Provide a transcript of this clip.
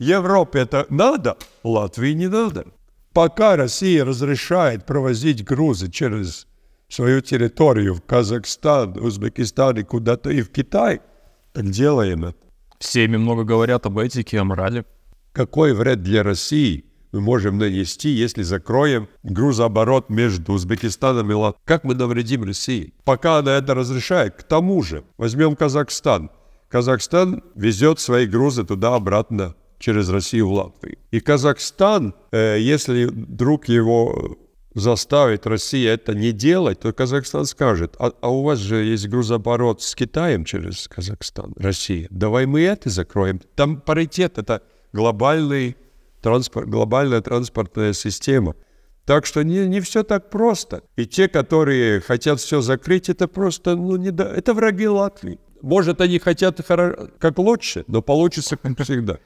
Европе это надо, Латвии не надо. Пока Россия разрешает провозить грузы через свою территорию в Казахстан, Узбекистан и куда-то и в Китай, так делаем это. Всеми много говорят об этике, о морали. Какой вред для России мы можем нанести, если закроем грузооборот между Узбекистаном и Латвией? Как мы навредим России? Пока она это разрешает. К тому же, возьмем Казахстан. Казахстан везет свои грузы туда-обратно через Россию в Латвию. И Казахстан, э, если вдруг его заставит Россия это не делать, то Казахстан скажет, а, а у вас же есть грузоборот с Китаем через Казахстан, Россия, давай мы это закроем. Там паритет, это глобальный транспорт, глобальная транспортная система. Так что не, не все так просто. И те, которые хотят все закрыть, это просто, ну, не до... это враги Латвии. Может, они хотят как лучше, но получится как всегда.